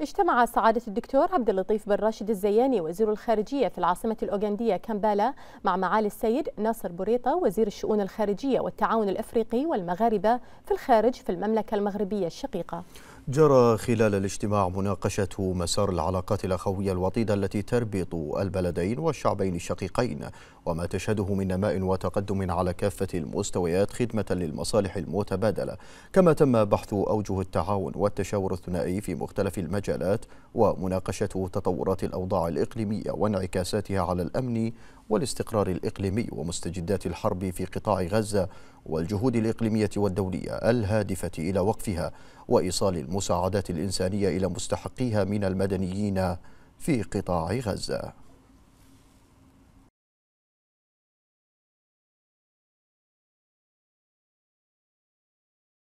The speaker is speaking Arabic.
اجتمع سعادة الدكتور عبد اللطيف بن راشد الزياني وزير الخارجية في العاصمة الأوغندية كامبالا مع معالي السيد ناصر بوريطة وزير الشؤون الخارجية والتعاون الأفريقي والمغاربة في الخارج في المملكة المغربية الشقيقة جرى خلال الاجتماع مناقشة مسار العلاقات الأخوية الوطيدة التي تربط البلدين والشعبين الشقيقين وما تشهده من نماء وتقدم على كافة المستويات خدمة للمصالح المتبادلة كما تم بحث أوجه التعاون والتشاور الثنائي في مختلف المجالات ومناقشة تطورات الأوضاع الإقليمية وانعكاساتها على الأمن والاستقرار الإقليمي ومستجدات الحرب في قطاع غزة والجهود الإقليمية والدولية الهادفة إلى وقفها وإيصال المساعدات الإنسانية إلى مستحقيها من المدنيين في قطاع غزة